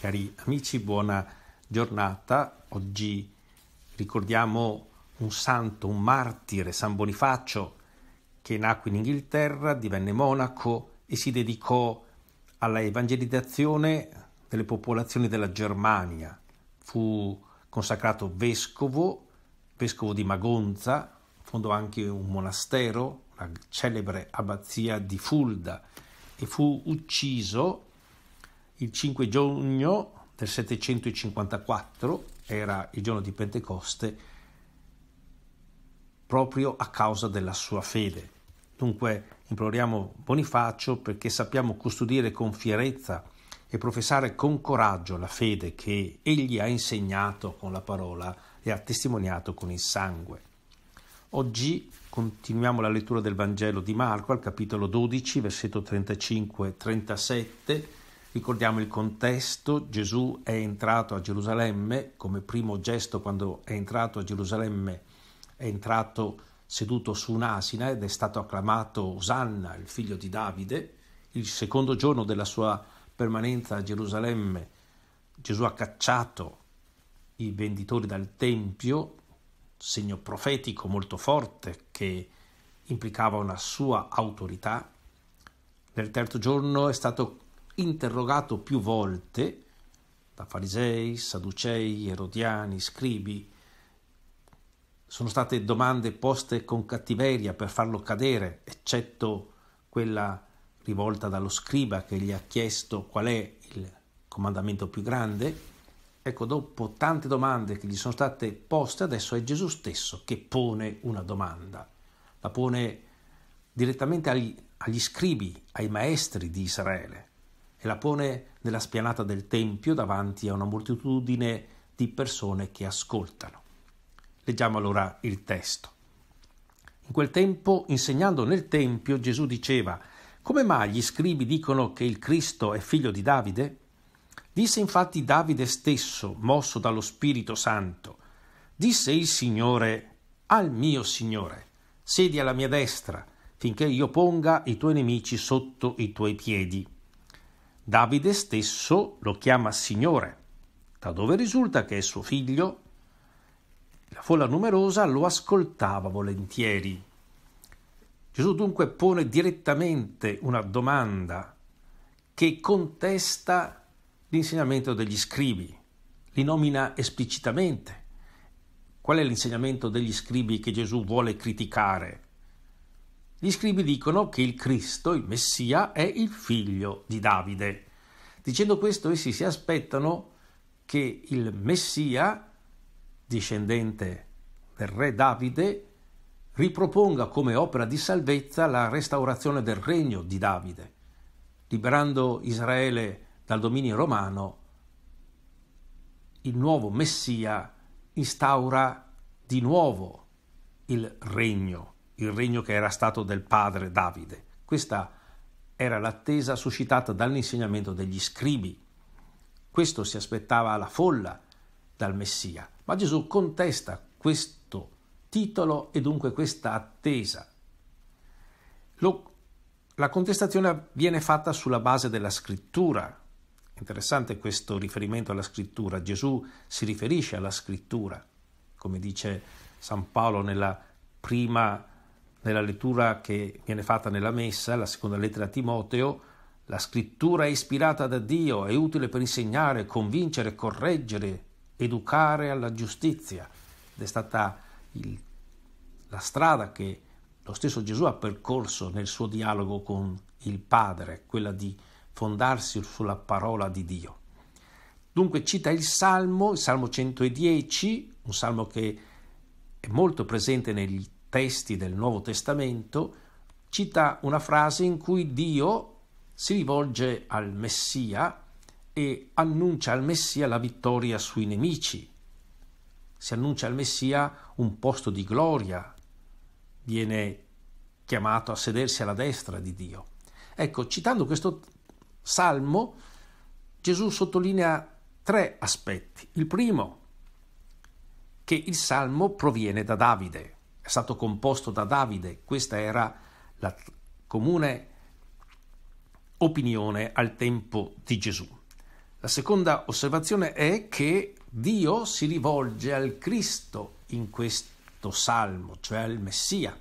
Cari amici, buona giornata. Oggi ricordiamo un santo, un martire, San Bonifacio, che nacque in Inghilterra, divenne monaco e si dedicò alla evangelizzazione delle popolazioni della Germania. Fu consacrato vescovo, vescovo di Magonza, fondò anche un monastero, la celebre abbazia di Fulda, e fu ucciso il 5 giugno del 754 era il giorno di Pentecoste proprio a causa della sua fede. Dunque imploriamo Bonifacio perché sappiamo custodire con fierezza e professare con coraggio la fede che egli ha insegnato con la parola e ha testimoniato con il sangue. Oggi continuiamo la lettura del Vangelo di Marco al capitolo 12, versetto 35-37 Ricordiamo il contesto, Gesù è entrato a Gerusalemme, come primo gesto quando è entrato a Gerusalemme è entrato seduto su un'asina ed è stato acclamato Osanna, il figlio di Davide. Il secondo giorno della sua permanenza a Gerusalemme Gesù ha cacciato i venditori dal Tempio, segno profetico molto forte che implicava una sua autorità. Nel terzo giorno è stato interrogato più volte da farisei, sadducei, erodiani, scribi. Sono state domande poste con cattiveria per farlo cadere, eccetto quella rivolta dallo scriba che gli ha chiesto qual è il comandamento più grande. Ecco, dopo tante domande che gli sono state poste, adesso è Gesù stesso che pone una domanda. La pone direttamente agli, agli scribi, ai maestri di Israele e la pone nella spianata del Tempio davanti a una moltitudine di persone che ascoltano. Leggiamo allora il testo. In quel tempo, insegnando nel Tempio, Gesù diceva, come mai gli scribi dicono che il Cristo è figlio di Davide? Disse infatti Davide stesso, mosso dallo Spirito Santo, disse il Signore al mio Signore, siedi alla mia destra, finché io ponga i tuoi nemici sotto i tuoi piedi. Davide stesso lo chiama Signore, da dove risulta che è suo figlio, la folla numerosa, lo ascoltava volentieri. Gesù dunque pone direttamente una domanda che contesta l'insegnamento degli scribi, li nomina esplicitamente. Qual è l'insegnamento degli scribi che Gesù vuole criticare? Gli scribi dicono che il Cristo, il Messia, è il figlio di Davide. Dicendo questo, essi si aspettano che il Messia, discendente del re Davide, riproponga come opera di salvezza la restaurazione del regno di Davide, liberando Israele dal dominio romano. Il nuovo Messia instaura di nuovo il regno il regno che era stato del padre Davide. Questa era l'attesa suscitata dall'insegnamento degli scribi. Questo si aspettava la folla dal Messia, ma Gesù contesta questo titolo e dunque questa attesa. Lo, la contestazione viene fatta sulla base della scrittura. Interessante questo riferimento alla scrittura. Gesù si riferisce alla scrittura, come dice San Paolo nella prima nella lettura che viene fatta nella messa, la seconda lettera a Timoteo, la scrittura è ispirata da Dio, è utile per insegnare, convincere, correggere, educare alla giustizia. Ed è stata il, la strada che lo stesso Gesù ha percorso nel suo dialogo con il Padre, quella di fondarsi sulla parola di Dio. Dunque cita il Salmo, il Salmo 110, un salmo che è molto presente negli testi del Nuovo Testamento, cita una frase in cui Dio si rivolge al Messia e annuncia al Messia la vittoria sui nemici. Si annuncia al Messia un posto di gloria, viene chiamato a sedersi alla destra di Dio. Ecco, citando questo salmo, Gesù sottolinea tre aspetti. Il primo, che il salmo proviene da Davide è stato composto da Davide, questa era la comune opinione al tempo di Gesù. La seconda osservazione è che Dio si rivolge al Cristo in questo salmo, cioè al Messia,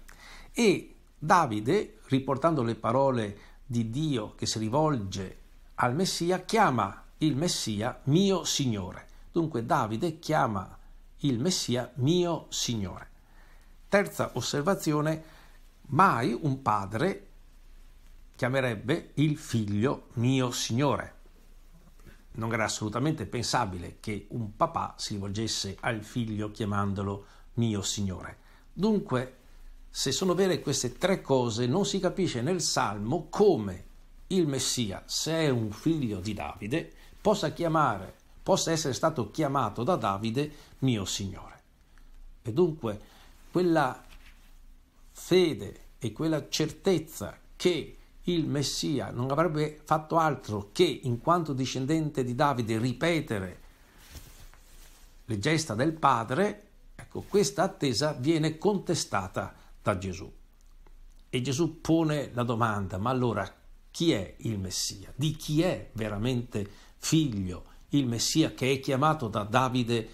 e Davide, riportando le parole di Dio che si rivolge al Messia, chiama il Messia mio Signore. Dunque Davide chiama il Messia mio Signore terza osservazione, mai un padre chiamerebbe il figlio mio Signore. Non era assolutamente pensabile che un papà si rivolgesse al figlio chiamandolo mio Signore. Dunque, se sono vere queste tre cose, non si capisce nel Salmo come il Messia, se è un figlio di Davide, possa chiamare, possa essere stato chiamato da Davide mio Signore. E dunque quella fede e quella certezza che il Messia non avrebbe fatto altro che, in quanto discendente di Davide, ripetere le gesta del Padre, ecco, questa attesa viene contestata da Gesù. E Gesù pone la domanda, ma allora chi è il Messia? Di chi è veramente figlio il Messia che è chiamato da Davide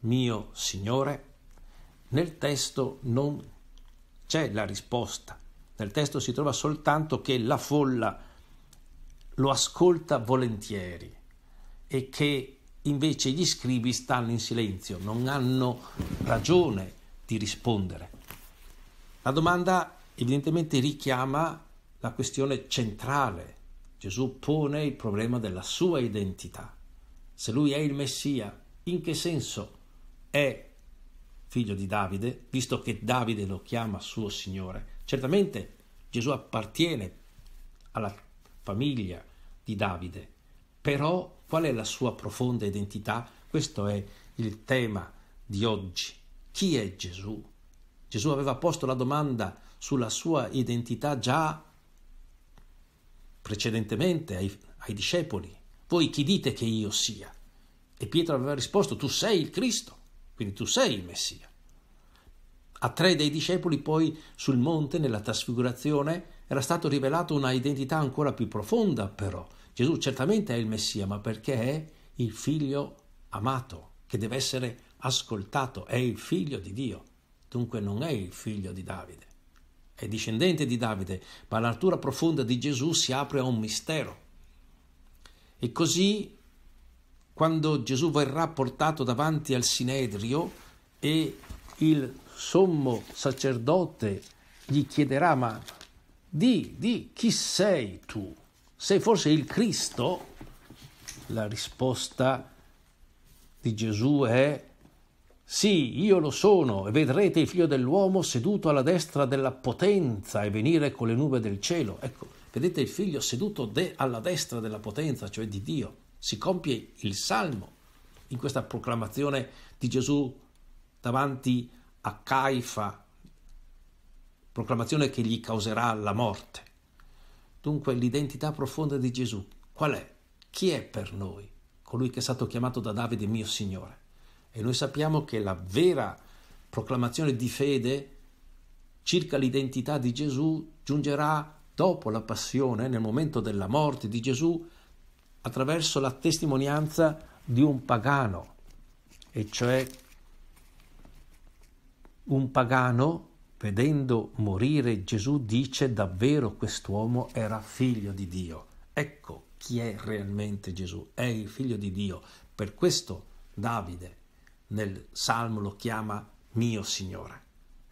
mio Signore? Nel testo non c'è la risposta, nel testo si trova soltanto che la folla lo ascolta volentieri e che invece gli scrivi stanno in silenzio, non hanno ragione di rispondere. La domanda evidentemente richiama la questione centrale. Gesù pone il problema della sua identità. Se lui è il Messia, in che senso è figlio di Davide, visto che Davide lo chiama suo Signore. Certamente Gesù appartiene alla famiglia di Davide, però qual è la sua profonda identità? Questo è il tema di oggi. Chi è Gesù? Gesù aveva posto la domanda sulla sua identità già precedentemente ai, ai discepoli. Voi chi dite che io sia? E Pietro aveva risposto, tu sei il Cristo. Quindi tu sei il Messia. A tre dei discepoli poi sul monte, nella trasfigurazione, era stata rivelata una identità ancora più profonda però. Gesù certamente è il Messia, ma perché è il figlio amato, che deve essere ascoltato, è il figlio di Dio. Dunque non è il figlio di Davide, è discendente di Davide, ma la natura profonda di Gesù si apre a un mistero. E così quando Gesù verrà portato davanti al Sinedrio e il sommo sacerdote gli chiederà ma di, di chi sei tu? Sei forse il Cristo? La risposta di Gesù è sì, io lo sono e vedrete il figlio dell'uomo seduto alla destra della potenza e venire con le nube del cielo. Ecco, vedete il figlio seduto de alla destra della potenza, cioè di Dio si compie il salmo in questa proclamazione di Gesù davanti a Caifa, proclamazione che gli causerà la morte. Dunque l'identità profonda di Gesù, qual è? Chi è per noi? Colui che è stato chiamato da Davide mio Signore. E noi sappiamo che la vera proclamazione di fede circa l'identità di Gesù giungerà dopo la passione, nel momento della morte di Gesù, attraverso la testimonianza di un pagano, e cioè un pagano, vedendo morire Gesù, dice davvero quest'uomo era figlio di Dio. Ecco chi è realmente Gesù, è il figlio di Dio. Per questo Davide nel Salmo lo chiama mio Signore.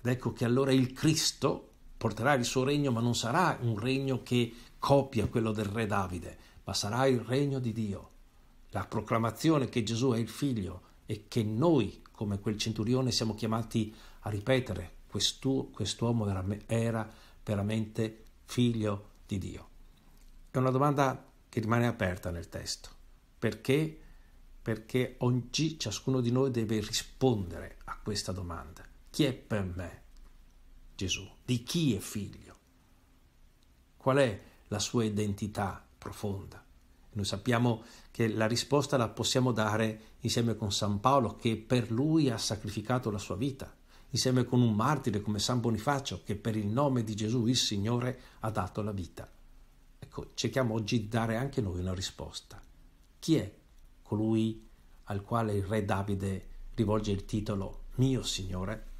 Ed ecco che allora il Cristo porterà il suo regno, ma non sarà un regno che copia quello del re Davide, ma sarà il regno di Dio. La proclamazione che Gesù è il figlio e che noi, come quel centurione, siamo chiamati a ripetere, quest'u- quest'uomo era, era veramente figlio di Dio. È una domanda che rimane aperta nel testo. Perché? Perché oggi ciascuno di noi deve rispondere a questa domanda. Chi è per me Gesù? Di chi è figlio? Qual è la sua identità? profonda. Noi sappiamo che la risposta la possiamo dare insieme con San Paolo, che per lui ha sacrificato la sua vita, insieme con un martire come San Bonifacio, che per il nome di Gesù il Signore ha dato la vita. Ecco, cerchiamo oggi di dare anche noi una risposta. Chi è colui al quale il re Davide rivolge il titolo Mio Signore?